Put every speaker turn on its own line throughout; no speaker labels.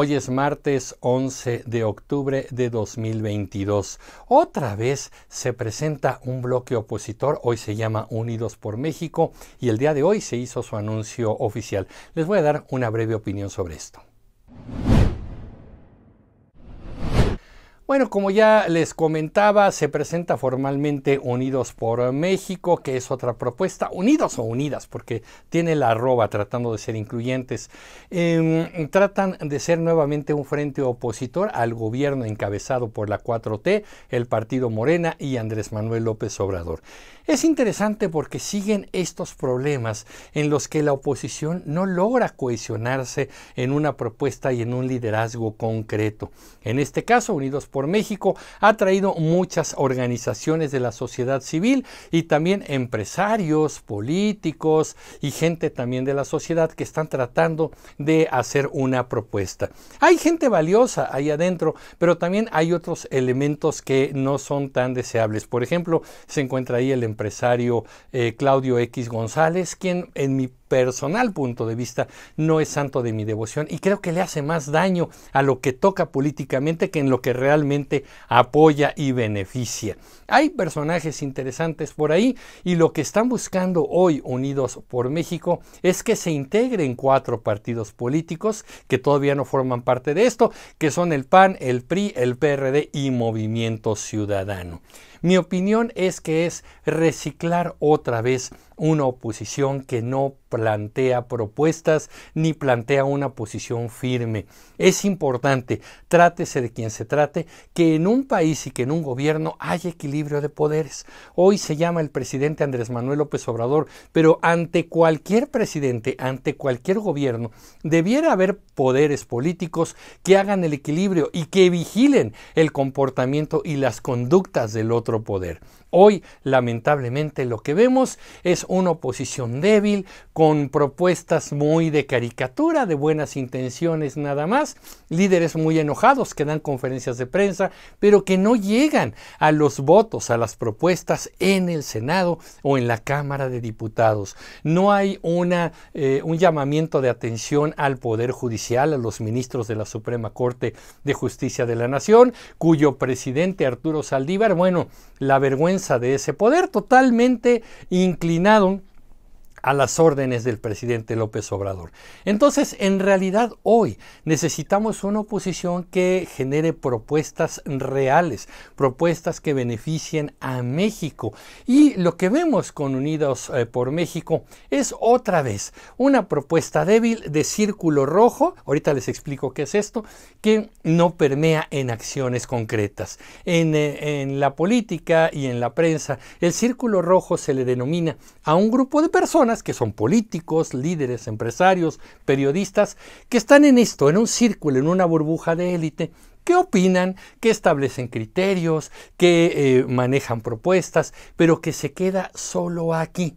Hoy es martes 11 de octubre de 2022. Otra vez se presenta un bloque opositor, hoy se llama Unidos por México y el día de hoy se hizo su anuncio oficial. Les voy a dar una breve opinión sobre esto. Bueno, como ya les comentaba, se presenta formalmente Unidos por México, que es otra propuesta, Unidos o Unidas, porque tiene la arroba tratando de ser incluyentes. Em, tratan de ser nuevamente un frente opositor al gobierno encabezado por la 4T, el Partido Morena y Andrés Manuel López Obrador. Es interesante porque siguen estos problemas en los que la oposición no logra cohesionarse en una propuesta y en un liderazgo concreto. En este caso, Unidos por por México ha traído muchas organizaciones de la sociedad civil y también empresarios, políticos y gente también de la sociedad que están tratando de hacer una propuesta. Hay gente valiosa ahí adentro, pero también hay otros elementos que no son tan deseables. Por ejemplo, se encuentra ahí el empresario eh, Claudio X González, quien en mi personal punto de vista, no es santo de mi devoción y creo que le hace más daño a lo que toca políticamente que en lo que realmente apoya y beneficia. Hay personajes interesantes por ahí y lo que están buscando hoy Unidos por México es que se integren cuatro partidos políticos que todavía no forman parte de esto, que son el PAN, el PRI, el PRD y Movimiento Ciudadano. Mi opinión es que es reciclar otra vez una oposición que no plantea propuestas ni plantea una posición firme. Es importante, trátese de quien se trate, que en un país y que en un gobierno haya equilibrio de poderes. Hoy se llama el presidente Andrés Manuel López Obrador, pero ante cualquier presidente, ante cualquier gobierno, debiera haber poderes políticos que hagan el equilibrio y que vigilen el comportamiento y las conductas del otro poder. Hoy, lamentablemente, lo que vemos es una oposición débil, con propuestas muy de caricatura, de buenas intenciones nada más, líderes muy enojados que dan conferencias de prensa, pero que no llegan a los votos, a las propuestas en el Senado o en la Cámara de Diputados. No hay una, eh, un llamamiento de atención al Poder Judicial, a los ministros de la Suprema Corte de Justicia de la Nación, cuyo presidente Arturo Saldívar, bueno, la vergüenza de ese poder totalmente inclinado lado a las órdenes del presidente López Obrador. Entonces, en realidad hoy necesitamos una oposición que genere propuestas reales, propuestas que beneficien a México. Y lo que vemos con Unidos eh, por México es otra vez una propuesta débil de círculo rojo, ahorita les explico qué es esto, que no permea en acciones concretas. En, eh, la política y en la prensa, el círculo rojo se le denomina a un grupo de personas que son políticos, líderes, empresarios, periodistas, que están en esto, en un círculo, en una burbuja de élite, que opinan, que establecen criterios, que eh, manejan propuestas, pero que se queda solo aquí.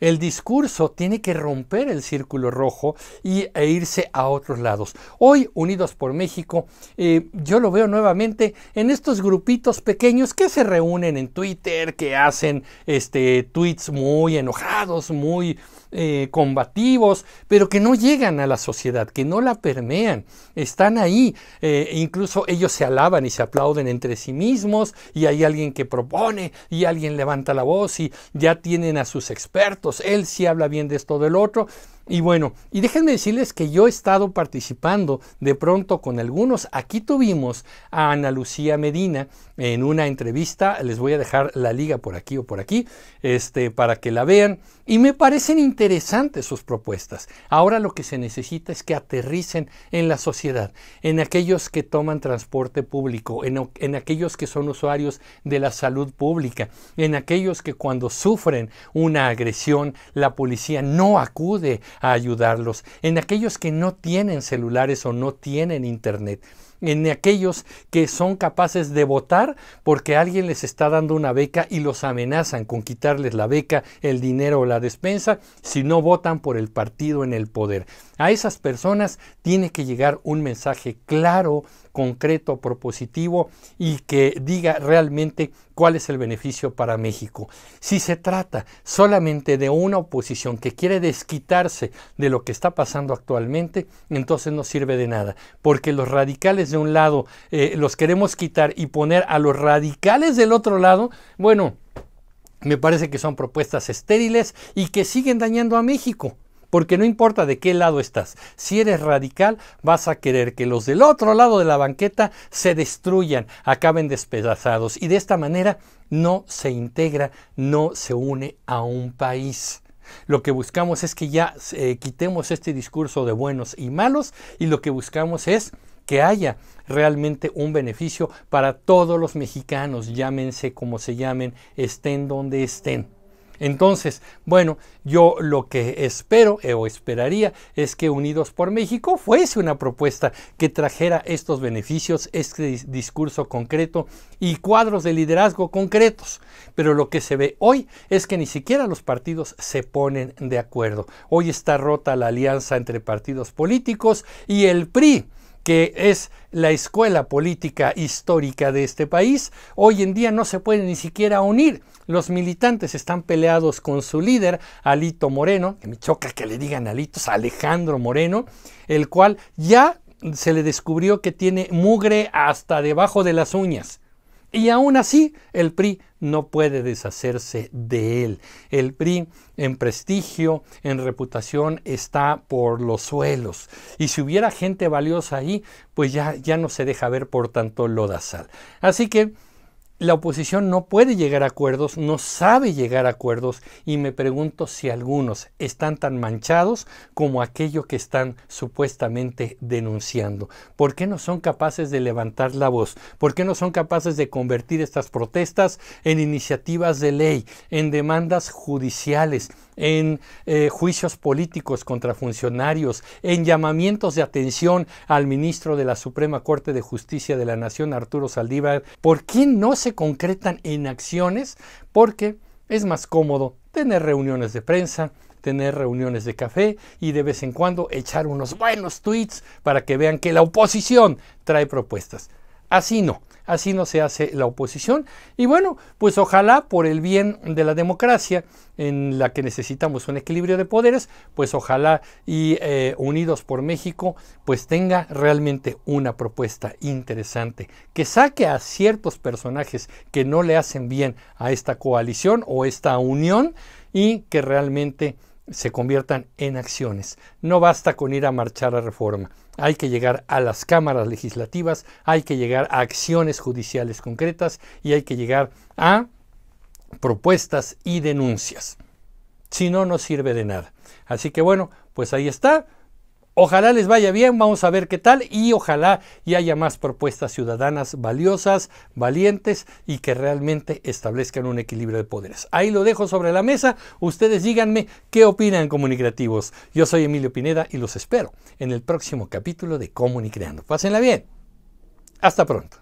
El discurso tiene que romper el círculo rojo y, e irse a otros lados. Hoy, Unidos por México, eh, yo lo veo nuevamente en estos grupitos pequeños que se reúnen en Twitter, que hacen este, tweets muy enojados, muy eh, combativos, pero que no llegan a la sociedad, que no la permean. Están ahí, eh, incluso ellos se alaban y se aplauden entre sí mismos, y hay alguien que propone, y alguien levanta la voz, y ya tienen a sus expertos él sí habla bien de esto del otro. Y bueno, y déjenme decirles que yo he estado participando de pronto con algunos. Aquí tuvimos a Ana Lucía Medina en una entrevista. Les voy a dejar la liga por aquí o por aquí este, para que la vean. Y me parecen interesantes sus propuestas. Ahora lo que se necesita es que aterricen en la sociedad, en aquellos que toman transporte público, en, en aquellos que son usuarios de la salud pública, en aquellos que cuando sufren una agresión la policía no acude a ayudarlos, en aquellos que no tienen celulares o no tienen internet en aquellos que son capaces de votar porque alguien les está dando una beca y los amenazan con quitarles la beca, el dinero o la despensa si no votan por el partido en el poder. A esas personas tiene que llegar un mensaje claro concreto, propositivo y que diga realmente cuál es el beneficio para México. Si se trata solamente de una oposición que quiere desquitarse de lo que está pasando actualmente, entonces no sirve de nada, porque los radicales de un lado eh, los queremos quitar y poner a los radicales del otro lado, bueno, me parece que son propuestas estériles y que siguen dañando a México porque no importa de qué lado estás, si eres radical vas a querer que los del otro lado de la banqueta se destruyan, acaben despedazados y de esta manera no se integra, no se une a un país. Lo que buscamos es que ya eh, quitemos este discurso de buenos y malos y lo que buscamos es que haya realmente un beneficio para todos los mexicanos, llámense como se llamen, estén donde estén. Entonces, bueno, yo lo que espero eh, o esperaría es que Unidos por México fuese una propuesta que trajera estos beneficios, este discurso concreto y cuadros de liderazgo concretos. Pero lo que se ve hoy es que ni siquiera los partidos se ponen de acuerdo. Hoy está rota la alianza entre partidos políticos y el PRI que es la escuela política histórica de este país, hoy en día no se puede ni siquiera unir. Los militantes están peleados con su líder, Alito Moreno, que me choca que le digan Alitos, Alejandro Moreno, el cual ya se le descubrió que tiene mugre hasta debajo de las uñas. Y aún así, el PRI no puede deshacerse de él. El PRI en prestigio, en reputación, está por los suelos. Y si hubiera gente valiosa ahí, pues ya, ya no se deja ver por tanto lodazal. Así que la oposición no puede llegar a acuerdos, no sabe llegar a acuerdos y me pregunto si algunos están tan manchados como aquello que están supuestamente denunciando. ¿Por qué no son capaces de levantar la voz? ¿Por qué no son capaces de convertir estas protestas en iniciativas de ley, en demandas judiciales? en eh, juicios políticos contra funcionarios, en llamamientos de atención al ministro de la Suprema Corte de Justicia de la Nación, Arturo Saldívar. ¿Por qué no se concretan en acciones? Porque es más cómodo tener reuniones de prensa, tener reuniones de café y de vez en cuando echar unos buenos tweets para que vean que la oposición trae propuestas. Así no, así no se hace la oposición. Y bueno, pues ojalá por el bien de la democracia, en la que necesitamos un equilibrio de poderes, pues ojalá y eh, Unidos por México, pues tenga realmente una propuesta interesante, que saque a ciertos personajes que no le hacen bien a esta coalición o esta unión y que realmente se conviertan en acciones. No basta con ir a marchar a reforma. Hay que llegar a las cámaras legislativas, hay que llegar a acciones judiciales concretas y hay que llegar a propuestas y denuncias. Si no, no sirve de nada. Así que bueno, pues ahí está. Ojalá les vaya bien, vamos a ver qué tal y ojalá y haya más propuestas ciudadanas valiosas, valientes y que realmente establezcan un equilibrio de poderes. Ahí lo dejo sobre la mesa, ustedes díganme qué opinan comunicativos. Yo soy Emilio Pineda y los espero en el próximo capítulo de Comunicreando. Pásenla bien. Hasta pronto.